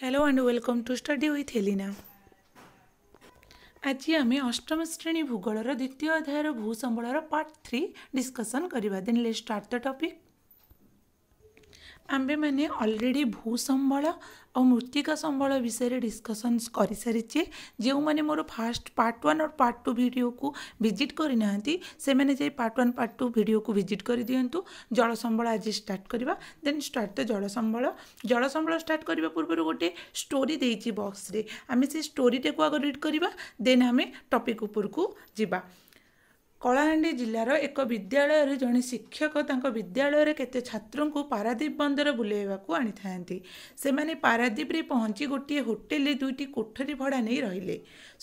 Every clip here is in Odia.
Hello and welcome to study with Elina आज जी आमी অষ্টম श्रेणी ভূগোলৰ দ্বিতীয় অধ্যায়ৰ ভূসম্পদৰ पार्ट 3 ডিসকাসন কৰিব। Then let's start the topic ଆମ୍ଭେମାନେ ଅଲରେଡ଼ି ଭୂ ସମ୍ବଳ ଆଉ ମୃତ୍ତିକା ସମ୍ବଳ ବିଷୟରେ ଡିସ୍କସନ୍ସ କରିସାରିଛେ ଯେଉଁମାନେ ମୋର ଫାର୍ଷ୍ଟ ପାର୍ଟ ୱାନ୍ ଆଉ ପାର୍ଟ ଟୁ ଭିଡ଼ିଓକୁ ଭିଜିଟ୍ କରିନାହାନ୍ତି ସେମାନେ ଯାଇ ପାର୍ଟ ୱାନ୍ ପାର୍ଟ ଟୁ ଭିଡ଼ିଓକୁ ଭିଜିଟ୍ କରିଦିଅନ୍ତୁ ଜଳ ସମ୍ବଳ ଆଜି ଷ୍ଟାର୍ଟ କରିବା ଦେନ୍ ଷ୍ଟାର୍ଟ ତ ଜଳ ସମ୍ବଳ ଜଳ ସମ୍ବଳ ଷ୍ଟାର୍ଟ କରିବା ପୂର୍ବରୁ ଗୋଟେ ଷ୍ଟୋରି ଦେଇଛି ବକ୍ସରେ ଆମେ ସେ ଷ୍ଟୋରିଟାକୁ ଆଗ ରିଡ଼୍ କରିବା ଦେନ୍ ଆମେ ଟପିକ୍ ଉପରକୁ ଯିବା କଳାହାଣ୍ଡି ଜିଲ୍ଲାର ଏକ ବିଦ୍ୟାଳୟରେ ଜଣେ ଶିକ୍ଷକ ତାଙ୍କ ବିଦ୍ୟାଳୟରେ କେତେ ଛାତ୍ରଙ୍କୁ ପାରାଦ୍ୱୀପ ବନ୍ଦର ବୁଲାଇବାକୁ ଆଣିଥାନ୍ତି ସେମାନେ ପାରାଦ୍ୱୀପରେ ପହଞ୍ଚି ଗୋଟିଏ ହୋଟେଲରେ ଦୁଇଟି କୋଠରୀ ଭଡ଼ା ନେଇ ରହିଲେ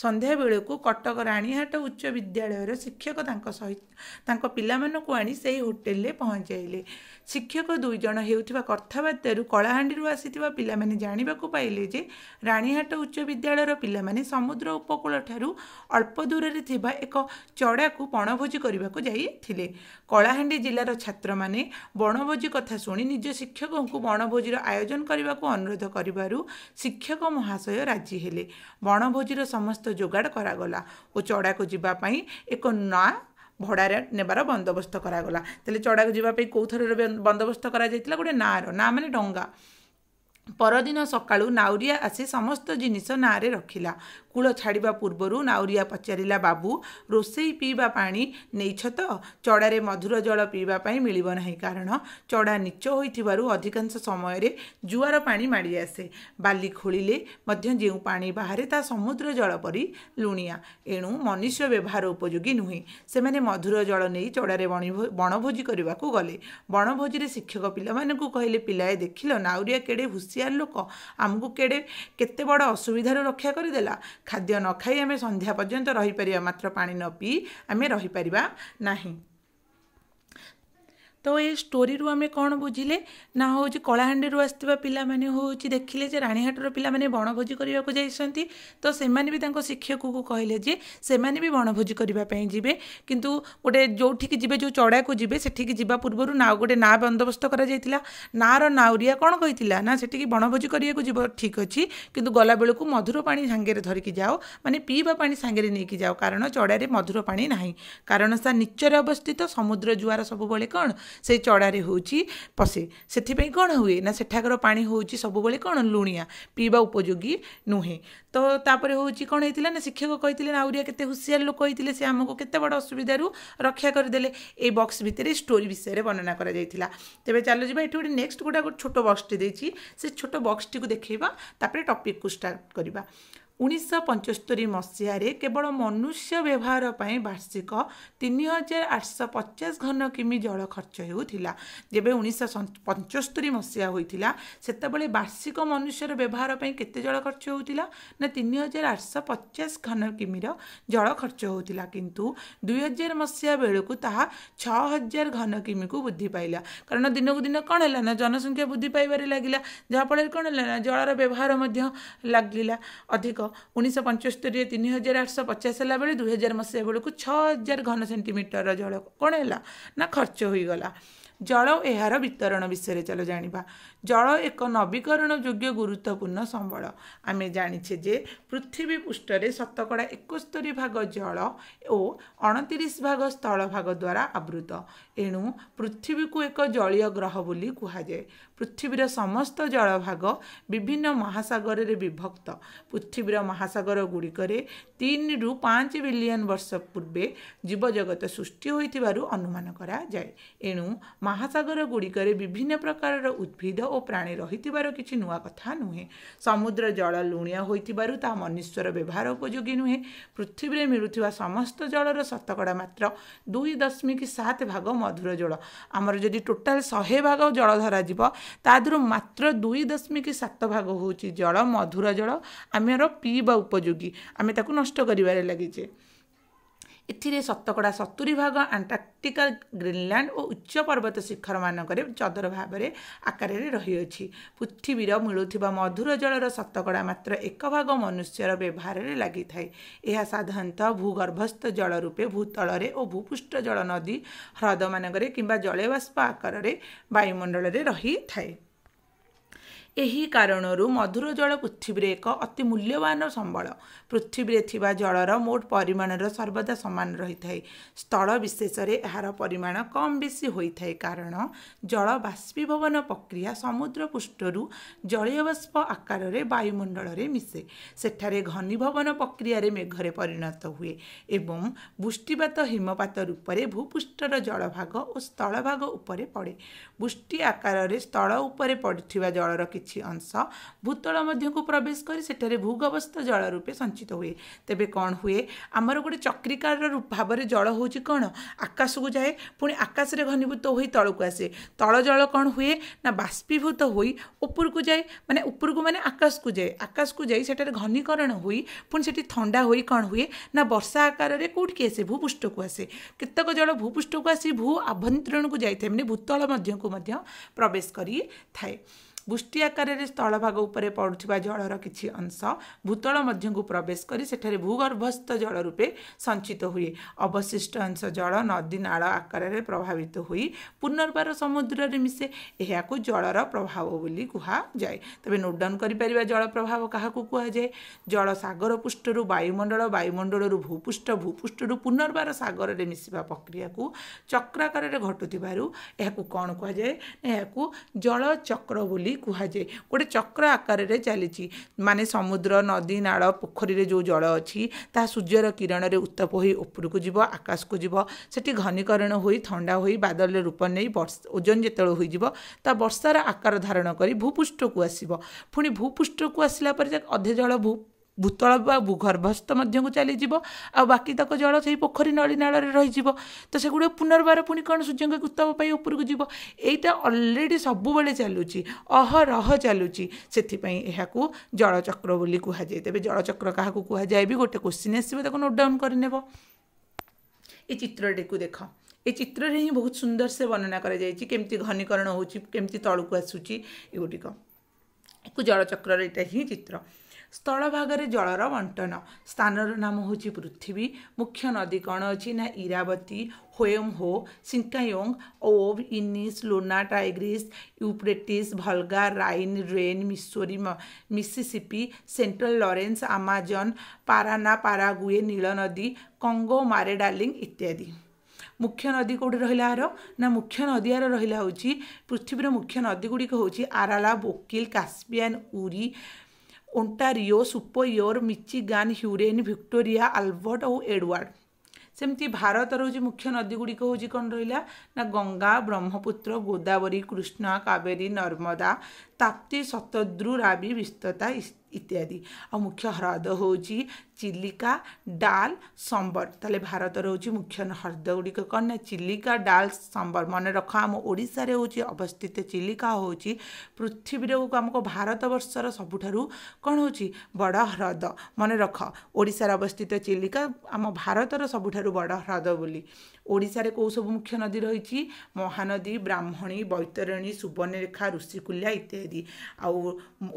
ସନ୍ଧ୍ୟାବେଳକୁ କଟକ ରାଣୀହାଟ ଉଚ୍ଚ ବିଦ୍ୟାଳୟର ଶିକ୍ଷକ ତାଙ୍କ ସହିତ ତାଙ୍କ ପିଲାମାନଙ୍କୁ ଆଣି ସେହି ହୋଟେଲରେ ପହଞ୍ଚାଇଲେ ଶିକ୍ଷକ ଦୁଇ ଜଣ ହେଉଥିବା କଥାବାର୍ତ୍ତାରୁ କଳାହାଣ୍ଡିରୁ ଆସିଥିବା ପିଲାମାନେ ଜାଣିବାକୁ ପାଇଲେ ଯେ ରାଣୀହାଟ ଉଚ୍ଚ ବିଦ୍ୟାଳୟର ପିଲାମାନେ ସମୁଦ୍ର ଉପକୂଳଠାରୁ ଅଳ୍ପ ଦୂରରେ ଥିବା ଏକ ଚଡ଼ାକୁ ବଣଭୋଜି କରିବାକୁ ଯାଇଥିଲେ କଳାହାଣ୍ଡି ଜିଲ୍ଲାର ଛାତ୍ରମାନେ ବଣଭୋଜି କଥା ଶୁଣି ନିଜ ଶିକ୍ଷକଙ୍କୁ ବଣଭୋଜିର ଆୟୋଜନ କରିବାକୁ ଅନୁରୋଧ କରିବାରୁ ଶିକ୍ଷକ ମହାଶୟ ରାଜି ହେଲେ ବଣଭୋଜିର ସମସ୍ତ ଯୋଗାଡ଼ କରାଗଲା ଓ ଚଡ଼ାକୁ ଯିବା ପାଇଁ ଏକ ନୂଆ ଭଡ଼ାରେ ନେବାର ବନ୍ଦୋବସ୍ତ କରାଗଲା ତାହେଲେ ଚଢ଼ାକୁ ଯିବା ପାଇଁ କେଉଁ ଥରର ବନ୍ଦୋବସ୍ତ କରାଯାଇଥିଲା ଗୋଟେ ନାଁର ନାଁ ମାନେ ଡଙ୍ଗା ପରଦିନ ସକାଳୁ ନାଉରିଆ ଆସି ସମସ୍ତ ଜିନିଷ ନାଁରେ ରଖିଲା କୂଳ ଛାଡ଼ିବା ପୂର୍ବରୁ ନାଉରିଆ ପଚାରିଲା ବାବୁ ରୋଷେଇ ପିଇବା ପାଣି ନେଇଛ ତ ଚଡ଼ାରେ ମଧୁର ଜଳ ପିଇବା ପାଇଁ ମିଳିବ ନାହିଁ କାରଣ ଚଡ଼ା ନିଚ ହୋଇଥିବାରୁ ଅଧିକାଂଶ ସମୟରେ ଜୁଆର ପାଣି ମାଡ଼ି ଆସେ ବାଲି ଖୋଳିଲେ ମଧ୍ୟ ଯେଉଁ ପାଣି ବାହାରେ ତା ସମୁଦ୍ର ଜଳ ପରି ଲୁଣିଆ ଏଣୁ ମନୁଷ୍ୟ ବ୍ୟବହାର ଉପଯୋଗୀ ନୁହେଁ ସେମାନେ ମଧୁର ଜଳ ନେଇ ଚଡ଼ାରେ ବଣଭୋଜି କରିବାକୁ ଗଲେ ବଣଭୋଜିରେ ଶିକ୍ଷକ ପିଲାମାନଙ୍କୁ କହିଲେ ପିଲାଏ ଦେଖିଲ ନାଉରିଆ କେଡ଼େ ହୁସି ହୁସିଆର ଲୋକ ଆମକୁ କେଡ଼େ କେତେ ବଡ଼ ଅସୁବିଧାରୁ ରକ୍ଷା କରିଦେଲା ଖାଦ୍ୟ ନ ଖାଇ ଆମେ ସନ୍ଧ୍ୟା ପର୍ଯ୍ୟନ୍ତ ରହିପାରିବା ମାତ୍ର ପାଣି ନ ପିଇ ଆମେ ରହିପାରିବା ନାହିଁ ତ ଏ ଷ୍ଟୋରିରୁ ଆମେ କ'ଣ ବୁଝିଲେ ନା ହେଉଛି କଳାହାଣ୍ଡିରୁ ଆସିଥିବା ପିଲାମାନେ ହେଉଛି ଦେଖିଲେ ଯେ ରାଣୀହାଟର ପିଲାମାନେ ବଣଭୋଜି କରିବାକୁ ଯାଇଛନ୍ତି ତ ସେମାନେ ବି ତାଙ୍କ ଶିକ୍ଷକକୁ କହିଲେ ଯେ ସେମାନେ ବି ବଣଭୋଜି କରିବା ପାଇଁ ଯିବେ କିନ୍ତୁ ଗୋଟେ ଯେଉଁଠିକି ଯିବେ ଯେଉଁ ଚଡ଼ାକୁ ଯିବେ ସେଠିକି ଯିବା ପୂର୍ବରୁ ନା ଗୋଟେ ନାଁ ବନ୍ଦୋବସ୍ତ କରାଯାଇଥିଲା ନାଁର ନାଉରିଆ କ'ଣ କହିଥିଲା ନା ସେଠିକି ବଣଭୋଜି କରିବାକୁ ଯିବ ଠିକ୍ ଅଛି କିନ୍ତୁ ଗଲାବେଳକୁ ମଧୁର ପାଣି ସାଙ୍ଗରେ ଧରିକି ଯାଅ ମାନେ ପିଇବା ପାଣି ସାଙ୍ଗରେ ନେଇକି ଯାଅ କାରଣ ଚଡ଼ାରେ ମଧୁର ପାଣି ନାହିଁ କାରଣ ସା ନିଚରେ ଅବସ୍ଥିତ ସମୁଦ୍ର ଜୁଆର ସବୁବେଳେ କ'ଣ ସେଇ ଚଡ଼ାରେ ହେଉଛି ପଶେ ସେଥିପାଇଁ କ'ଣ ହୁଏ ନା ସେଠାକାର ପାଣି ହେଉଛି ସବୁବେଳେ କ'ଣ ଲୁଣିଆ ପିଇବା ଉପଯୋଗୀ ନୁହେଁ ତ ତାପରେ ହେଉଛି କ'ଣ ହେଇଥିଲା ନା ଶିକ୍ଷକ କହିଥିଲେ ନା ଆହୁରିଆ କେତେ ହୁସିଆର ଲୋକ ହେଇଥିଲେ ସେ ଆମକୁ କେତେ ବଡ଼ ଅସୁବିଧାରୁ ରକ୍ଷା କରିଦେଲେ ଏଇ ବକ୍ସ ଭିତରେ ଷ୍ଟୋରି ବିଷୟରେ ବର୍ଣ୍ଣନା କରାଯାଇଥିଲା ତେବେ ଚାଲ ଯିବା ଏଠି ଗୋଟେ ନେକ୍ସଟ ଗୋଟେ ଗୋଟେ ଛୋଟ ବକ୍ସଟି ଦେଇଛି ସେ ଛୋଟ ବକ୍ସଟିକୁ ଦେଖେଇବା ତାପରେ ଟପିକ୍କୁ ଷ୍ଟାର୍ଟ କରିବା ଉଣେଇଶହ ପଞ୍ଚସ୍ତରୀ ମସିହାରେ କେବଳ ମନୁଷ୍ୟ ବ୍ୟବହାର ପାଇଁ ବାର୍ଷିକ ତିନି ହଜାର ଆଠଶହ ପଚାଶ ଘନ କିମି ଜଳ ଖର୍ଚ୍ଚ ହେଉଥିଲା ଯେବେ ଉଣେଇଶହ ପଞ୍ଚସ୍ତରୀ ମସିହା ହୋଇଥିଲା ସେତେବେଳେ ବାର୍ଷିକ ମନୁଷ୍ୟର ବ୍ୟବହାର ପାଇଁ କେତେ ଜଳ ଖର୍ଚ୍ଚ ହେଉଥିଲା ନା ତିନି ହଜାର ଆଠଶହ ପଚାଶ ଘନ କିମିର ଜଳ ଖର୍ଚ୍ଚ ହେଉଥିଲା କିନ୍ତୁ ଦୁଇହଜାର ମସିହା ବେଳକୁ ତାହା ଛଅ ହଜାର ଘନ କିମିକୁ ବୃଦ୍ଧି ପାଇଲା କାରଣ ଦିନକୁ ଦିନ କ'ଣ ହେଲା ନା ଜନସଂଖ୍ୟା ବୃଦ୍ଧି ପାଇବାରେ ଲାଗିଲା ଯାହାଫଳରେ କ'ଣ ହେଲା ନା ଜଳର ବ୍ୟବହାର ମଧ୍ୟ ଲାଗିଲା ଅଧିକ ଉଣେଇଶହ ପଞ୍ଚସ୍ତରୀରେ ତିନି ହଜାର ଆଠଶହ ପଚାଶ ହେଲା ବେଳେ ଦୁଇ ହଜାର ମସିହା ବେଳକୁ ଛଅ ହଜାର ଘନ ସେଣ୍ଟିମିଟରର ଜଳ କ'ଣ ହେଲା ନା ଖର୍ଚ୍ଚ ହୋଇଗଲା ଜଳ ଏହାର ବିତରଣ ବିଷୟରେ ଚାଲ ଜାଣିବା ଜଳ ଏକ ନବୀକରଣ ଯୋଗ୍ୟ ଗୁରୁତ୍ୱପୂର୍ଣ୍ଣ ସମ୍ବଳ ଆମେ ଜାଣିଛେ ଯେ ପୃଥିବୀ ପୃଷ୍ଠରେ ଶତକଡ଼ା ଏକସ୍ତରୀ ଭାଗ ଜଳ ଓ ଅଣତିରିଶ ଭାଗ ସ୍ଥଳ ଭାଗ ଦ୍ୱାରା ଆବୃତ ଏଣୁ ପୃଥିବୀକୁ ଏକ ଜଳୀୟ ଗ୍ରହ ବୋଲି କୁହାଯାଏ ପୃଥିବୀର ସମସ୍ତ ଜଳଭାଗ ବିଭିନ୍ନ ମହାସାଗରରେ ବିଭକ୍ତ ପୃଥିବୀର ମହାସାଗର ଗୁଡ଼ିକରେ ତିନିରୁ ପାଞ୍ଚ ବିଲିୟନ୍ ବର୍ଷ ପୂର୍ବେ ଜୀବଜଗତ ସୃଷ୍ଟି ହୋଇଥିବାରୁ ଅନୁମାନ କରାଯାଏ ଏଣୁ ମହାସାଗର ଗୁଡ଼ିକରେ ବିଭିନ୍ନ ପ୍ରକାରର ଉଦ୍ଭିଦ ଓ ପ୍ରାଣୀ ରହିଥିବାର କିଛି ନୂଆ କଥା ନୁହେଁ ସମୁଦ୍ର ଜଳ ଲୁଣିଆ ହୋଇଥିବାରୁ ତାହା ମନୁଷ୍ୟର ବ୍ୟବହାର ଉପଯୋଗୀ ନୁହେଁ ପୃଥିବୀରେ ମିଳୁଥିବା ସମସ୍ତ ଜଳର ଶତକଡ଼ା ମାତ୍ର ଦୁଇ ଦଶମିକ ସାତ ଭାଗ ମଧୁର ଜଳ ଆମର ଯଦି ଟୋଟାଲ ଶହେ ଭାଗ ଜଳ ଧରାଯିବ ତାଦେହରୁ ମାତ୍ର ଦୁଇ ଦଶମିକ ସାତ ଭାଗ ହେଉଛି ଜଳ ମଧୁର ଜଳ ଆମର ପିଇବା ଉପଯୋଗୀ ଆମେ ତାକୁ ନଷ୍ଟ କରିବାରେ ଲାଗିଛେ ଏଥିରେ ଶତକଡ଼ା ସତୁରି ଭାଗ ଆଣ୍ଟାର୍କଟିକା ଗ୍ରୀନଲ୍ୟାଣ୍ଡ ଓ ଉଚ୍ଚ ପର୍ବତ ଶିଖରମାନଙ୍କରେ ଚଦର ଭାବରେ ଆକାରରେ ରହିଅଛି ପୃଥିବୀର ମିଳୁଥିବା ମଧୁର ଜଳର ଶତକଡ଼ା ମାତ୍ର ଏକ ଭାଗ ମନୁଷ୍ୟର ବ୍ୟବହାରରେ ଲାଗିଥାଏ ଏହା ସାଧାରଣତଃ ଭୂଗର୍ଭସ୍ଥ ଜଳ ରୂପେ ଭୂତଳରେ ଓ ଭୂପୃଷ୍ଠ ଜଳ ନଦୀ ହ୍ରଦମାନଙ୍କରେ କିମ୍ବା ଜଳବାଷ୍ପ ଆକାରରେ ବାୟୁମଣ୍ଡଳରେ ରହିଥାଏ ଏହି କାରଣରୁ ମଧୁର ଜଳ ପୃଥିବୀରେ ଏକ ଅତି ମୂଲ୍ୟବାନ ସମ୍ବଳ ପୃଥିବୀରେ ଥିବା ଜଳର ମୋଟ ପରିମାଣର ସର୍ବଦା ସମାନ ରହିଥାଏ ସ୍ଥଳ ବିଶେଷରେ ଏହାର ପରିମାଣ କମ୍ ବେଶୀ ହୋଇଥାଏ କାରଣ ଜଳ ବାଷ୍ପୀଭବନ ପ୍ରକ୍ରିୟା ସମୁଦ୍ର ପୃଷ୍ଠରୁ ଜଳୀୟବାଷ୍ପ ଆକାରରେ ବାୟୁମଣ୍ଡଳରେ ମିଶେ ସେଠାରେ ଘନୀଭବନ ପ୍ରକ୍ରିୟାରେ ମେଘରେ ପରିଣତ ହୁଏ ଏବଂ ବୃଷ୍ଟିପାତ ହିମପାତ ରୂପରେ ଭୂପୃଷ୍ଠର ଜଳଭାଗ ଓ ସ୍ଥଳଭାଗ ଉପରେ ପଡ଼େ ବୃଷ୍ଟି ଆକାରରେ ସ୍ଥଳ ଉପରେ ପଡ଼ିଥିବା ଜଳର କିଛି ଅଂଶ ଭୂତଳ ମଧ୍ୟକୁ ପ୍ରବେଶ କରି ସେଠାରେ ଭୂଗବସ୍ଥ ଜଳ ରୂପେ ସଞ୍ଚିତ ହୁଏ ତେବେ କ'ଣ ହୁଏ ଆମର ଗୋଟେ ଚକ୍ରିକାର ଭାବରେ ଜଳ ହେଉଛି କ'ଣ ଆକାଶକୁ ଯାଏ ପୁଣି ଆକାଶରେ ଘନୀଭୂତ ହୋଇ ତଳକୁ ଆସେ ତଳ ଜଳ କ'ଣ ହୁଏ ନା ବାଷ୍ପୀଭୂତ ହୋଇ ଉପରକୁ ଯାଏ ମାନେ ଉପରକୁ ମାନେ ଆକାଶକୁ ଯାଏ ଆକାଶକୁ ଯାଇ ସେଠାରେ ଘନୀକରଣ ହୋଇ ପୁଣି ସେଠି ଥଣ୍ଡା ହୋଇ କ'ଣ ହୁଏ ନା ବର୍ଷା ଆକାରରେ କେଉଁଠିକି ଆସେ ଭୂପୃଷ୍ଠକୁ ଆସେ କେତେକ ଜଳ ଭୂପୃଷ୍ଠକୁ ଆସି ଭୂ ଆଭନ୍ତ୍ରଣକୁ ଯାଇଥାଏ ମାନେ ଭୂତଳ ମଧ୍ୟକୁ ମଧ୍ୟ ପ୍ରବେଶ କରିଥାଏ ବୃଷ୍ଟି ଆକାରରେ ସ୍ଥଳଭାଗ ଉପରେ ପଡ଼ୁଥିବା ଜଳର କିଛି ଅଂଶ ଭୂତଳ ମଧ୍ୟକୁ ପ୍ରବେଶ କରି ସେଠାରେ ଭୂଗର୍ଭସ୍ଥ ଜଳ ରୂପେ ସଞ୍ଚିତ ହୁଏ ଅବଶିଷ୍ଟ ଅଂଶ ଜଳ ନଦୀ ନାଳ ଆକାରରେ ପ୍ରଭାବିତ ହୋଇ ପୁନର୍ବାର ସମୁଦ୍ରରେ ମିଶେ ଏହାକୁ ଜଳର ପ୍ରଭାବ ବୋଲି କୁହାଯାଏ ତେବେ ନୁଡନ୍ କରିପାରିବା ଜଳ ପ୍ରଭାବ କାହାକୁ କୁହାଯାଏ ଜଳ ସାଗର ପୃଷ୍ଠରୁ ବାୟୁମଣ୍ଡଳ ବାୟୁମଣ୍ଡଳରୁ ଭୂପୃଷ୍ଠ ଭୂପୃଷ୍ଠରୁ ପୁନର୍ବାର ସାଗରରେ ମିଶିବା ପ୍ରକ୍ରିୟାକୁ ଚକ୍ରାକାରରେ ଘଟୁଥିବାରୁ ଏହାକୁ କ'ଣ କୁହାଯାଏ ଏହାକୁ ଜଳ ଚକ୍ର ବୋଲି ବୋଲି କୁହାଯାଏ ଗୋଟେ ଚକ୍ର ଆକାରରେ ଚାଲିଛି ମାନେ ସମୁଦ୍ର ନଦୀ ନାଳ ପୋଖରୀରେ ଯେଉଁ ଜଳ ଅଛି ତାହା ସୂର୍ଯ୍ୟର କିରଣରେ ଉତ୍ତପ ହୋଇ ଉପରକୁ ଯିବ ଆକାଶକୁ ଯିବ ସେଠି ଘନୀକରଣ ହୋଇ ଥଣ୍ଡା ହୋଇ ବାଦଲରେ ରୂପ ନେଇ ଓଜନ ଯେତେବେଳେ ହୋଇଯିବ ତା ବର୍ଷାର ଆକାର ଧାରଣ କରି ଭୂପୃଷ୍ଠକୁ ଆସିବ ପୁଣି ଭୂପୃଷ୍ଠକୁ ଆସିଲା ପରେ ଯାକ ଅଧେ ଜଳ ଭୂ ଭୂତଳ ବା ଗର୍ଭସ୍ଥ ମଧ୍ୟକୁ ଚାଲିଯିବ ଆଉ ବାକି ତକ ଜଳ ସେହି ପୋଖରୀ ନଳୀ ନାଳରେ ରହିଯିବ ତ ସେଗୁଡ଼ିକ ପୁନର୍ବାର ପୁଣି କ'ଣ ସୂର୍ଯ୍ୟଙ୍କ ଉତ୍ତାପ ପାଇଁ ଉପରକୁ ଯିବ ଏଇଟା ଅଲରେଡ଼ି ସବୁବେଳେ ଚାଲୁଛି ଅହରହ ଚାଲୁଛି ସେଥିପାଇଁ ଏହାକୁ ଜଳଚକ୍ର ବୋଲି କୁହାଯାଏ ତେବେ ଜଳଚକ୍ର କାହାକୁ କୁହାଯାଏ ବି ଗୋଟେ କୋଶ୍ଚିନ୍ ଆସିବ ତାକୁ ନୋଟ୍ ଡାଉନ୍ କରିନେବ ଏ ଚିତ୍ରଟିକୁ ଦେଖ ଏ ଚିତ୍ରରେ ହିଁ ବହୁତ ସୁନ୍ଦର ସେ ବର୍ଣ୍ଣନା କରାଯାଇଛି କେମିତି ଘନୀକରଣ ହେଉଛି କେମିତି ତଳକୁ ଆସୁଛି ଏଗୁଡ଼ିକ କୁ ଜଳଚକ୍ରର ଏଇଟା ହିଁ ଚିତ୍ର ସ୍ଥଳଭାଗରେ ଜଳର ବଣ୍ଟନ ସ୍ଥାନର ନାମ ହେଉଛି ପୃଥିବୀ ମୁଖ୍ୟ ନଦୀ କ'ଣ ଅଛି ନା ଇରାବତୀ ହୋୟମ୍ ହୋ ସିଙ୍କାୟୋଙ୍ଗ Ob Yenisei Lena Tigris Euphrates Volga Rhine ରେନ୍ Missouri Mississippi central Lawrence Amazon Parana Paraguay ନୀଳ ନଦୀ କଙ୍ଗୋ ମାରେଡାଲିଙ୍ଗ ଇତ୍ୟାଦି ମୁଖ୍ୟ ନଦୀ କେଉଁଠି ରହିଲା ଆର ନା ମୁଖ୍ୟ ନଦୀ ଆର ରହିଲା ହେଉଛି ପୃଥିବୀର ମୁଖ୍ୟ ନଦୀ ଗୁଡ଼ିକ ହେଉଛି Aral Baikal Caspian Erie Ontario Superior Michigan Huron Victoria Albert ଆଉ ଏଡ଼ୱାର୍ଡ଼ ସେମିତି ଭାରତର ହେଉଛି ମୁଖ୍ୟ ନଦୀଗୁଡ଼ିକ ହେଉଛି କ'ଣ ରହିଲା ନା ଗଙ୍ଗା ବ୍ରହ୍ମପୁତ୍ର ଗୋଦାବରୀ କୃଷ୍ଣା କାବେରୀ ନର୍ମଦା ତାପ୍ତି ଶତଦ୍ରୁ ରାବି ବିସ୍ତତା ଇତ୍ୟାଦି ଆଉ ମୁଖ୍ୟ ହ୍ରଦ ହେଉଛି ଚିଲିକା ଡାଲ ସମ୍ବର ତାହେଲେ ଭାରତର ହେଉଛି ମୁଖ୍ୟ ହ୍ରଦ ଗୁଡ଼ିକ କ'ଣ ନା ଚିଲିକା ଡାଲ ସମ୍ବର ମନେ ରଖ ଆମ ଓଡ଼ିଶାରେ ହେଉଛି ଅବସ୍ଥିତ ଚିଲିକା ହେଉଛି ପୃଥିବୀରେ ଆମକୁ ଭାରତବର୍ଷର ସବୁଠାରୁ କ'ଣ ହେଉଛି ବଡ଼ ହ୍ରଦ ମନେ ରଖ ଓଡ଼ିଶାରେ ଅବସ୍ଥିତ ଚିଲିକା ଆମ ଭାରତର ସବୁଠାରୁ ବଡ଼ ହ୍ରଦ ବୋଲି ଓଡ଼ିଶାରେ କେଉଁ ସବୁ ମୁଖ୍ୟ ନଦୀ ରହିଛି ମହାନଦୀ ବ୍ରାହ୍ମଣୀ ବୈତରଣୀ ସୁବର୍ଣ୍ଣରେଖା ଋଷିକୁଲ୍ୟା ଇତ୍ୟାଦି ନଦୀ ଆଉ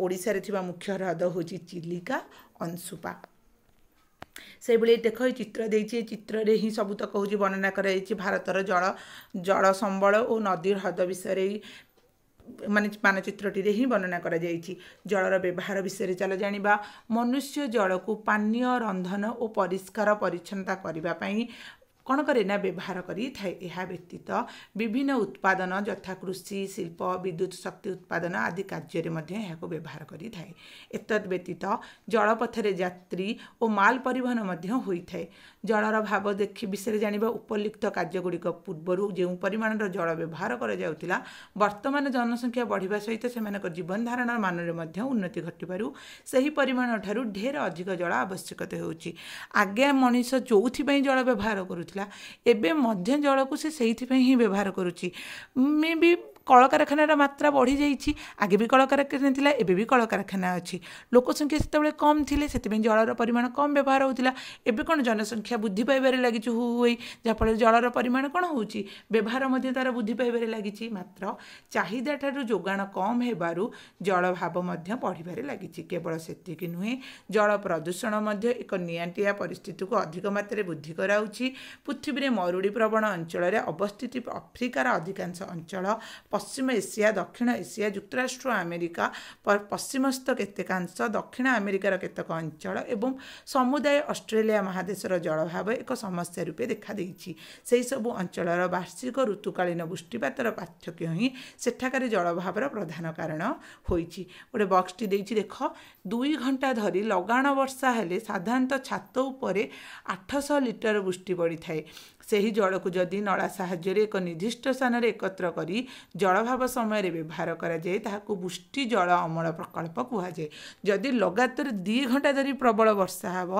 ଓଡ଼ିଶାରେ ଥିବା ମୁଖ୍ୟ ହ୍ରଦ ହେଉଛି ଚିଲିକା ଅଂଶୁପା ସେଭଳି ଦେଖ ଏଇ ଚିତ୍ର ଦେଇଛି ଏ ଚିତ୍ରରେ ହିଁ ସବୁ ତ କହୁଛି ବର୍ଣ୍ଣନା କରାଯାଇଛି ଭାରତର ଜଳ ଜଳ ସମ୍ବଳ ଓ ନଦୀ ହ୍ରଦ ବିଷୟରେ ମାନେ ମାନଚିତ୍ରଟିରେ ହିଁ ବର୍ଣ୍ଣନା କରାଯାଇଛି ଜଳର ବ୍ୟବହାର ବିଷୟରେ ଚାଲ ଜାଣିବା ମନୁଷ୍ୟ ଜଳକୁ ପାନୀୟ ରନ୍ଧନ ଓ ପରିଷ୍କାର ପରିଚ୍ଛନ୍ନତା କରିବା ପାଇଁ କଣ କଣକରେନା ବ୍ୟବହାର କରିଥାଏ ଏହା ବ୍ୟତୀତ ବିଭିନ୍ନ ଉତ୍ପାଦନ ଯଥା କୃଷି ଶିଳ୍ପ ବିଦ୍ୟୁତ୍ ଶକ୍ତି ଉତ୍ପାଦନ ଆଦି କାର୍ଯ୍ୟରେ ମଧ୍ୟ ଏହାକୁ ବ୍ୟବହାର କରିଥାଏ ଏତଦ୍ ବ୍ୟତୀତ ଜଳପଥରେ ଯାତ୍ରୀ ଓ ମାଲ ପରିବହନ ମଧ୍ୟ ହୋଇଥାଏ जल भाव भावी विषय जाँदा उपलिप्त काजगुडिक पूर्वहरू जो परिमाण र जल व्यवहार गराउँला वर्तमान जनसङ्ख्या बढ्दा सहित धारण जीवनधारण मनले उन्नति घटिपहरू सही ढेर अधिक जल आवश्यकता हेर्छ आजे मनिस जो जल व्यवहार गरुला एउटा व्यवहार गरु मे କଳକାରଖାନାର ମାତ୍ରା ବଢ଼ିଯାଇଛି ଆଗେ ବି କଳକାରଖାନା ଥିଲା ଏବେ ବି କଳକାରଖାନା ଅଛି ଲୋକ ସଂଖ୍ୟା ସେତେବେଳେ କମ୍ ଥିଲେ ସେଥିପାଇଁ ଜଳର ପରିମାଣ କମ୍ ବ୍ୟବହାର ହେଉଥିଲା ଏବେ କ'ଣ ଜନସଂଖ୍ୟା ବୃଦ୍ଧି ପାଇବାରେ ଲାଗିଛି ହୁ ହୋଇ ଯାହାଫଳରେ ଜଳର ପରିମାଣ କ'ଣ ହେଉଛି ବ୍ୟବହାର ମଧ୍ୟ ତା'ର ବୃଦ୍ଧି ପାଇବାରେ ଲାଗିଛି ମାତ୍ର ଚାହିଦାଠାରୁ ଯୋଗାଣ କମ୍ ହେବାରୁ ଜଳଭାବ ମଧ୍ୟ ବଢ଼ିବାରେ ଲାଗିଛି କେବଳ ସେତିକି ନୁହେଁ ଜଳ ପ୍ରଦୂଷଣ ମଧ୍ୟ ଏକ ନିଆଁଟିଆ ପରିସ୍ଥିତିକୁ ଅଧିକ ମାତ୍ରାରେ ବୃଦ୍ଧି କରାଉଛି ପୃଥିବୀରେ ମରୁଡ଼ି ପ୍ରବଣ ଅଞ୍ଚଳରେ ଅବସ୍ଥିତ ଆଫ୍ରିକାର ଅଧିକାଂଶ ଅଞ୍ଚଳ ପଶ୍ଚିମ ଏସିଆ ଦକ୍ଷିଣ ଏସିଆ ଯୁକ୍ତରାଷ୍ଟ୍ର ଆମେରିକା ପଶ୍ଚିମସ୍ଥ କେତେକାଂଶ ଦକ୍ଷିଣ ଆମେରିକାର କେତେକ ଅଞ୍ଚଳ ଏବଂ ସମୁଦାୟ ଅଷ୍ଟ୍ରେଲିଆ ମହାଦେଶର ଜଳଭାବ ଏକ ସମସ୍ୟା ରୂପେ ଦେଖାଦେଇଛି ସେହିସବୁ ଅଞ୍ଚଳର ବାର୍ଷିକ ଋତୁକାଳୀନ ବୃଷ୍ଟିପାତର ପାର୍ଥକ୍ୟ ହିଁ ସେଠାକାର ଜଳଭାବର ପ୍ରଧାନ କାରଣ ହୋଇଛି ଗୋଟେ ବକ୍ସଟି ଦେଇଛି ଦେଖ ଦୁଇ ଘଣ୍ଟା ଧରି ଲଗାଣ ବର୍ଷା ହେଲେ ସାଧାରଣତଃ ଛାତ ଉପରେ ଆଠଶହ ଲିଟର ବୃଷ୍ଟି ପଡ଼ିଥାଏ ସେହି ଜଳକୁ ଯଦି ନଳା ସାହାଯ୍ୟରେ ଏକ ନିର୍ଦ୍ଦିଷ୍ଟ ସ୍ଥାନରେ ଏକତ୍ର କରି ଜଳଭାବ ସମୟରେ ବ୍ୟବହାର କରାଯାଏ ତାହାକୁ ବୃଷ୍ଟି ଜଳ ଅମଳ ପ୍ରକଳ୍ପ କୁହାଯାଏ ଯଦି ଲଗାତାର ଦୁଇ ଘଣ୍ଟା ଧରି ପ୍ରବଳ ବର୍ଷା ହେବ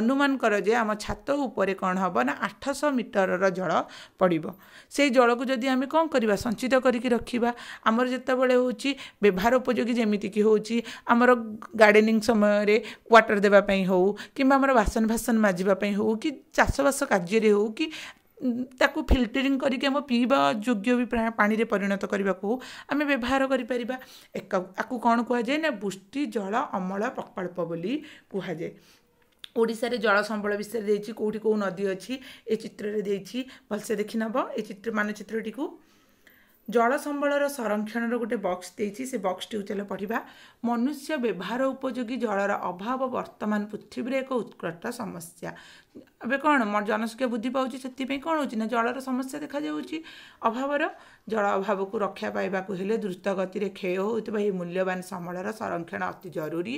ଅନୁମାନ କର ଯେ ଆମ ଛାତ ଉପରେ କ'ଣ ହେବ ନା ଆଠଶହ ମିଟରର ଜଳ ପଡ଼ିବ ସେହି ଜଳକୁ ଯଦି ଆମେ କ'ଣ କରିବା ସଞ୍ଚିତ କରିକି ରଖିବା ଆମର ଯେତେବେଳେ ହେଉଛି ବ୍ୟବହାର ଉପଯୋଗୀ ଯେମିତିକି ହେଉଛି ଆମର ଗାର୍ଡ଼େନିଂ ସମୟରେ ୱାଟର୍ ଦେବା ପାଇଁ ହେଉ କିମ୍ବା ଆମର ବାସନ ଫାସନ ମାଜିବା ପାଇଁ ହେଉ କି ଚାଷବାସ କାର୍ଯ୍ୟରେ ହେଉ କି ତାକୁ ଫିଲ୍ଟରିଂ କରିକି ଆମ ପିଇବା ଯୋଗ୍ୟ ବି ପାଣିରେ ପରିଣତ କରିବାକୁ ଆମେ ବ୍ୟବହାର କରିପାରିବା ଆକୁ କ'ଣ କୁହାଯାଏ ନା ବୃଷ୍ଟି ଜଳ ଅମଳ ପ୍ରକଳ୍ପ ବୋଲି କୁହାଯାଏ ଓଡ଼ିଶାରେ ଜଳ ସମ୍ବଳ ବିଷୟରେ ଦେଇଛି କେଉଁଠି କେଉଁ ନଦୀ ଅଛି ଏ ଚିତ୍ରରେ ଦେଇଛି ଭଲସେ ଦେଖିନେବ ଏ ଚିତ୍ର ମାନଚିତ୍ରଟିକୁ ଜଳ ସମ୍ବଳର ସଂରକ୍ଷଣର ଗୋଟେ ବକ୍ସ ଦେଇଛି ସେ ବକ୍ସଟି ଉଚ୍ଚଲ ପଢ଼ିବା ମନୁଷ୍ୟ ବ୍ୟବହାର ଉପଯୋଗୀ ଜଳର ଅଭାବ ବର୍ତ୍ତମାନ ପୃଥିବୀରେ ଏକ ଉତ୍କଟ ସମସ୍ୟା ଏବେ କ'ଣ ଜନସଂଖ୍ୟା ବୃଦ୍ଧି ପାଉଛି ସେଥିପାଇଁ କ'ଣ ହେଉଛି ନା ଜଳର ସମସ୍ୟା ଦେଖାଯାଉଛି ଅଭାବର ଜଳ ଅଭାବକୁ ରକ୍ଷା ପାଇବାକୁ ହେଲେ ଦ୍ରୁତଗତିରେ କ୍ଷୟ ହେଉଥିବା ଏହି ମୂଲ୍ୟବାନ ସମ୍ବଳର ସଂରକ୍ଷଣ ଅତି ଜରୁରୀ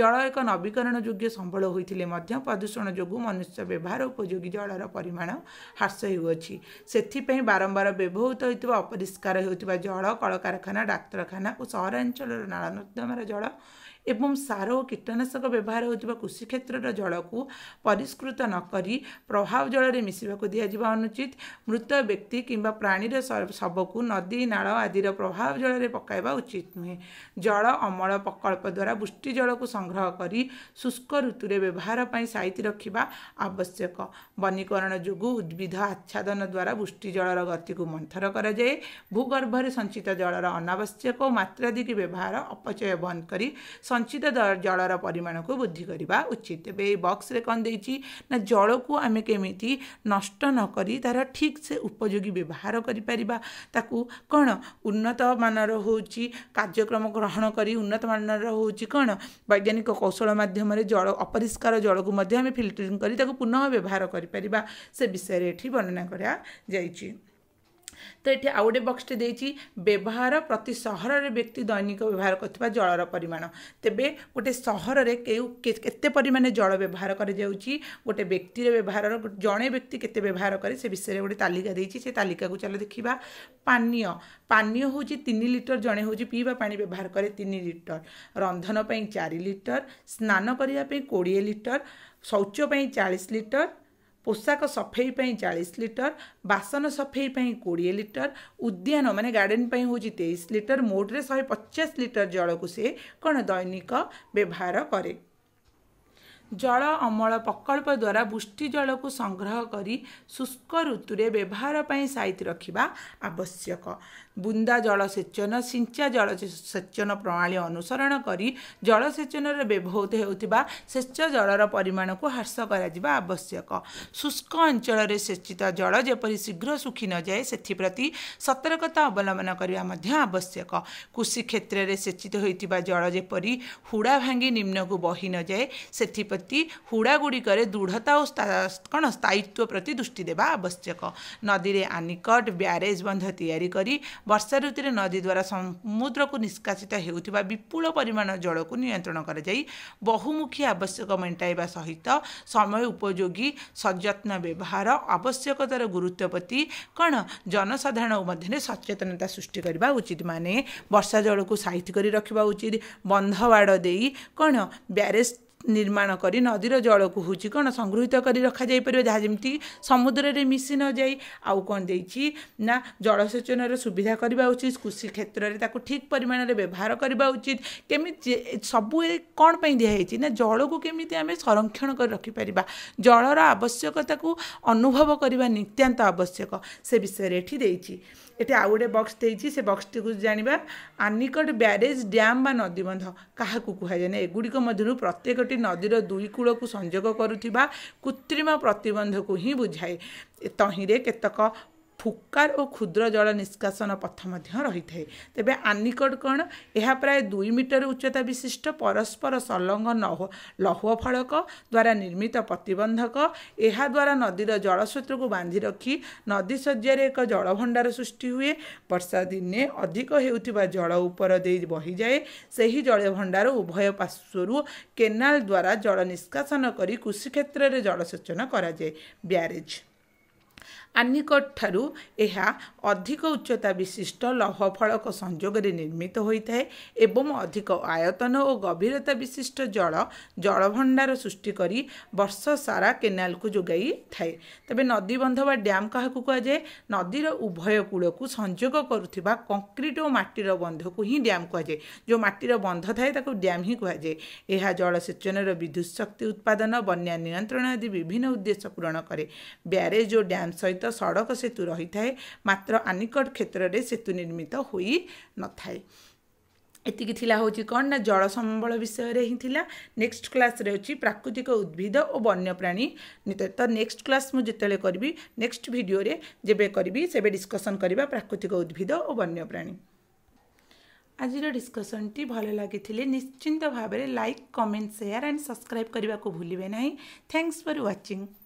ଜଳ ଏକ ନବୀକରଣ ଯୋଗ୍ୟ ସମ୍ବଳ ହୋଇଥିଲେ ମଧ୍ୟ ପ୍ରଦୂଷଣ ଯୋଗୁଁ ମନୁଷ୍ୟ ବ୍ୟବହାର ଉପଯୋଗୀ ଜଳର ପରିମାଣ ହ୍ରାସ ହେଉଅଛି ସେଥିପାଇଁ ବାରମ୍ବାର ବ୍ୟବହୃତ ହୋଇଥିବା ଅପରିଷ୍କାର ହେଉଥିବା ଜଳ କଳକାରଖାନା ଡାକ୍ତରଖାନା ଓ ସହରାଞ୍ଚଳର ନାଳନର୍ଦ୍ଦମାର ଜଳ ଏବଂ ସାର ଓ କୀଟନାଶକ ବ୍ୟବହାର ହେଉଥିବା କୃଷିକ୍ଷେତ୍ରର ଜଳକୁ ପରିଷ୍କୃତ ନକରି ପ୍ରଭାବ ଜଳରେ ମିଶିବାକୁ ଦିଆଯିବା ଅନୁଚିତ ମୃତ ବ୍ୟକ୍ତି କିମ୍ବା ପ୍ରାଣୀର ଶବକୁ ନଦୀ ନାଳ ଆଦିର ପ୍ରଭାବ ଜଳରେ ପକାଇବା ଉଚିତ ନୁହେଁ ଜଳ ଅମଳ ପ୍ରକଳ୍ପ ଦ୍ୱାରା ବୃଷ୍ଟି ଜଳକୁ ସଂଗ୍ରହ କରି ଶୁଷ୍କ ଋତୁରେ ବ୍ୟବହାର ପାଇଁ ସାଇତି ରଖିବା ଆବଶ୍ୟକ ବନୀକରଣ ଯୋଗୁଁ ଉଦ୍ଭିଦ ଆଚ୍ଛାଦନ ଦ୍ୱାରା ବୃଷ୍ଟି ଜଳର ଗତିକୁ ମନ୍ଥର କରାଯାଏ ଭୂଗର୍ଭରେ ସଞ୍ଚିତ ଜଳର ଅନାବଶ୍ୟକ ଓ ମାତ୍ରାଧିକ ବ୍ୟବହାର ଅପଚୟ ବନ୍ଦ କରି ସଞ୍ଚିତ ଜଳର ପରିମାଣକୁ ବୃଦ୍ଧି କରିବା ଉଚିତ ତେବେ ଏଇ ବକ୍ସରେ କ'ଣ ଦେଇଛି ନା ଜଳକୁ ଆମେ କେମିତି ନଷ୍ଟ ନକରି ତା'ର ଠିକ୍ ସେ ଉପଯୋଗୀ ବ୍ୟବହାର କରିପାରିବା ତାକୁ କ'ଣ ଉନ୍ନତମାନର ହେଉଛି କାର୍ଯ୍ୟକ୍ରମ ଗ୍ରହଣ କରି ଉନ୍ନତମାନର ହେଉଛି କ'ଣ ବୈଜ୍ଞାନିକ କୌଶଳ ମାଧ୍ୟମରେ ଜଳ ଅପରିଷ୍କାର ଜଳକୁ ମଧ୍ୟ ଆମେ ଫିଲ୍ଟରିଂ କରି ତାକୁ ପୁନଃ ବ୍ୟବହାର କରିପାରିବା ସେ ବିଷୟରେ ଏଠି ବର୍ଣ୍ଣନା କରାଯାଇଛି ତ ଏଠି ଆଉ ଗୋଟେ ବକ୍ସଟେ ଦେଇଛି ବ୍ୟବହାର ପ୍ରତି ସହରରେ ବ୍ୟକ୍ତି ଦୈନିକ ବ୍ୟବହାର କରୁଥିବା ଜଳର ପରିମାଣ ତେବେ ଗୋଟେ ସହରରେ କେଉଁ କେତେ ପରିମାଣରେ ଜଳ ବ୍ୟବହାର କରାଯାଉଛି ଗୋଟେ ବ୍ୟକ୍ତିର ବ୍ୟବହାରର ଜଣେ ବ୍ୟକ୍ତି କେତେ ବ୍ୟବହାର କରେ ସେ ବିଷୟରେ ଗୋଟେ ତାଲିକା ଦେଇଛି ସେ ତାଲିକାକୁ ଚାଲ ଦେଖିବା ପାନୀୟ ପାନୀୟ ହେଉଛି ତିନି ଲିଟର ଜଣେ ହେଉଛି ପିଇବା ପାଣି ବ୍ୟବହାର କରେ ତିନି ଲିଟର ରନ୍ଧନ ପାଇଁ ଚାରି ଲିଟର ସ୍ନାନ କରିବା ପାଇଁ କୋଡ଼ିଏ ଲିଟର ଶୌଚ ପାଇଁ ଚାଳିଶ ଲିଟର पोसाक सफाइप चाहिस लिटर बासन सफाइप किडिए लिटर उद्यान म गाडेनप्रै हो तेइस लिटर मोड्रे शे पचास लिटर जलको से क दैनिक व्यवहार क्या ଜଳ ଅମଳ ପ୍ରକଳ୍ପ ଦ୍ୱାରା ବୃଷ୍ଟି ଜଳକୁ ସଂଗ୍ରହ କରି ଶୁଷ୍କ ଋତୁରେ ବ୍ୟବହାର ପାଇଁ ସାଇତି ରଖିବା ଆବଶ୍ୟକ ବୁନ୍ଦା ଜଳସେଚନ ସିଞ୍ଚା ଜଳ ସେଚନ ପ୍ରଣାଳୀ ଅନୁସରଣ କରି ଜଳସେଚନରେ ବ୍ୟବହୃତ ହେଉଥିବା ସେଚ ଜଳର ପରିମାଣକୁ ହ୍ରାସ କରାଯିବା ଆବଶ୍ୟକ ଶୁଷ୍କ ଅଞ୍ଚଳରେ ସେଚିତ ଜଳ ଯେପରି ଶୀଘ୍ର ଶୁଖି ନଯାଏ ସେଥିପ୍ରତି ସତର୍କତା ଅବଲମ୍ବନ କରିବା ମଧ୍ୟ ଆବଶ୍ୟକ କୃଷି କ୍ଷେତ୍ରରେ ସେଚିତ ହୋଇଥିବା ଜଳ ଯେପରି ହୁଡ଼ା ଭାଙ୍ଗି ନିମ୍ନକୁ ବହି ନଯାଏ ସେଥିପ୍ରତି ପ୍ରତି ହୁଡ଼ାଗୁଡ଼ିକରେ ଦୃଢ଼ତା ଓ କ'ଣ ସ୍ଥାୟୀତ୍ୱ ପ୍ରତି ଦୃଷ୍ଟି ଦେବା ଆବଶ୍ୟକ ନଦୀରେ ଆନିକଟ ବ୍ୟାରେଜ୍ ବନ୍ଧ ତିଆରି କରି ବର୍ଷା ଋତୁରେ ନଦୀ ଦ୍ୱାରା ସମୁଦ୍ରକୁ ନିଷ୍କାସିତ ହେଉଥିବା ବିପୁଳ ପରିମାଣ ଜଳକୁ ନିୟନ୍ତ୍ରଣ କରାଯାଇ ବହୁମୁଖୀ ଆବଶ୍ୟକ ମେଣ୍ଟାଇବା ସହିତ ସମୟ ଉପଯୋଗୀ ସଯତ୍ନ ବ୍ୟବହାର ଆବଶ୍ୟକତାର ଗୁରୁତ୍ୱ ପ୍ରତି କ'ଣ ଜନସାଧାରଣ ମଧ୍ୟରେ ସଚେତନତା ସୃଷ୍ଟି କରିବା ଉଚିତ ମାନେ ବର୍ଷା ଜଳକୁ ସାଇତି କରି ରଖିବା ଉଚିତ ବନ୍ଧବାଡ଼ ଦେଇ କ'ଣ ବ୍ୟାରେଜ୍ ନିର୍ମାଣ କରି ନଦୀର ଜଳକୁ ହେଉଛି କ'ଣ ସଂଗୃହୀତ କରି ରଖାଯାଇପାରିବ ଯାହା ଯେମିତି ସମୁଦ୍ରରେ ମିଶି ନଯାଇ ଆଉ କ'ଣ ଦେଇଛି ନା ଜଳସେଚନର ସୁବିଧା କରିବା ଉଚିତ କୃଷି କ୍ଷେତ୍ରରେ ତାକୁ ଠିକ୍ ପରିମାଣରେ ବ୍ୟବହାର କରିବା ଉଚିତ କେମିତି ସବୁ ଏ କ'ଣ ପାଇଁ ଦିଆହେଇଛି ନା ଜଳକୁ କେମିତି ଆମେ ସଂରକ୍ଷଣ କରି ରଖିପାରିବା ଜଳର ଆବଶ୍ୟକତାକୁ ଅନୁଭବ କରିବା ନିତ୍ୟାନ୍ତ ଆବଶ୍ୟକ ସେ ବିଷୟରେ ଏଠି ଦେଇଛି ଏଠି ଆଉ ଗୋଟେ ବକ୍ସ ଦେଇଛି ସେ ବକ୍ସଟିକୁ ଜାଣିବା ଆନିକଟ ବ୍ୟାରେଜ୍ ଡ୍ୟାମ୍ ବା ନଦୀବନ୍ଧ କାହାକୁ କୁହାଯାଏ ନା ଏଗୁଡ଼ିକ ମଧ୍ୟରୁ ପ୍ରତ୍ୟେକଟି ନଦୀର ଦୁଇ କୂଳକୁ ସଂଯୋଗ କରୁଥିବା କୃତ୍ରିମ ପ୍ରତିବନ୍ଧକୁ ହିଁ ବୁଝାଏ ତହିଁରେ କେତେକ ଫୁକାର ଓ କ୍ଷୁଦ୍ର ଜଳ ନିଷ୍କାସନ ପଥ ମଧ୍ୟ ରହିଥାଏ ତେବେ ଆନିକଟ କ'ଣ ଏହା ପ୍ରାୟ ଦୁଇ ମିଟର ଉଚ୍ଚତା ବିଶିଷ୍ଟ ପରସ୍ପର ସଲଙ୍ଗ ଲହୁ ଫଳକ ଦ୍ୱାରା ନିର୍ମିତ ପ୍ରତିବନ୍ଧକ ଏହାଦ୍ୱାରା ନଦୀର ଜଳସ୍ରୋତକୁ ବାନ୍ଧି ରଖି ନଦୀ ଶଯ୍ୟାରେ ଏକ ଜଳଭଣ୍ଡାର ସୃଷ୍ଟି ହୁଏ ବର୍ଷା ଦିନେ ଅଧିକ ହେଉଥିବା ଜଳ ଉପର ଦେଇ ବହିଯାଏ ସେହି ଜଳଭଣ୍ଡାର ଉଭୟ ପାର୍ଶ୍ୱରୁ କେନାଲ ଦ୍ୱାରା ଜଳ ନିଷ୍କାସନ କରି କୃଷିକ୍ଷେତ୍ରରେ ଜଳସେଚନ କରାଯାଏ ବ୍ୟାରେଜ୍ ଆନିକଟଠାରୁ ଏହା ଅଧିକ ଉଚ୍ଚତା ବିଶିଷ୍ଟ ଲୌହଫଳକ ସଂଯୋଗରେ ନିର୍ମିତ ହୋଇଥାଏ ଏବଂ ଅଧିକ ଆୟତନ ଓ ଗଭୀରତା ବିଶିଷ୍ଟ ଜଳ ଜଳଭଣ୍ଡାର ସୃଷ୍ଟି କରି ବର୍ଷ ସାରା କେନାଲକୁ ଯୋଗାଇଥାଏ ତେବେ ନଦୀବନ୍ଧ ବା ଡ୍ୟାମ୍ କାହାକୁ କୁହାଯାଏ ନଦୀର ଉଭୟ କୂଳକୁ ସଂଯୋଗ କରୁଥିବା କଂକ୍ରିଟ ଓ ମାଟିର ବନ୍ଧକୁ ହିଁ ଡ୍ୟାମ୍ କୁହାଯାଏ ଯେଉଁ ମାଟିର ବନ୍ଧ ଥାଏ ତାକୁ ଡ୍ୟାମ୍ ହିଁ କୁହାଯାଏ ଏହା ଜଳସେଚନର ବିଦ୍ୟୁତ୍ ଶକ୍ତି ଉତ୍ପାଦନ ବନ୍ୟା ନିୟନ୍ତ୍ରଣ ଆଦି ବିଭିନ୍ନ ଉଦ୍ଦେଶ୍ୟ ପୂରଣ କରେ ବ୍ୟାରେଜ୍ ଓ ଡ୍ୟାମ୍ ଲାଇନ୍ ସହିତ ସଡ଼କ ସେତୁ ରହିଥାଏ ମାତ୍ର ଆନିକଟ କ୍ଷେତ୍ରରେ ସେତୁ ନିର୍ମିତ ହୋଇନଥାଏ ଏତିକି ଥିଲା ହେଉଛି କ'ଣ ନା ଜଳ ସମ୍ବଳ ବିଷୟରେ ହିଁ ଥିଲା ନେକ୍ସଟ କ୍ଲାସ୍ରେ ହେଉଛି ପ୍ରାକୃତିକ ଉଦ୍ଭିଦ ଓ ବନ୍ୟପ୍ରାଣୀ ତ ନେକ୍ସଟ କ୍ଲାସ୍ ମୁଁ ଯେତେବେଳେ କରିବି ନେକ୍ସଟ ଭିଡ଼ିଓରେ ଯେବେ କରିବି ସେବେ ଡିସ୍କସନ୍ କରିବା ପ୍ରାକୃତିକ ଉଦ୍ଭିଦ ଓ ବନ୍ୟପ୍ରାଣୀ ଆଜିର ଡିସ୍କସନ୍ଟି ଭଲ ଲାଗିଥିଲେ ନିଶ୍ଚିନ୍ତ ଭାବରେ like comment share and subscribe କରିବାକୁ ଭୁଲିବେ ନାହିଁ ଥ୍ୟାଙ୍କସ୍ ଫର୍ ୱାଚିଂ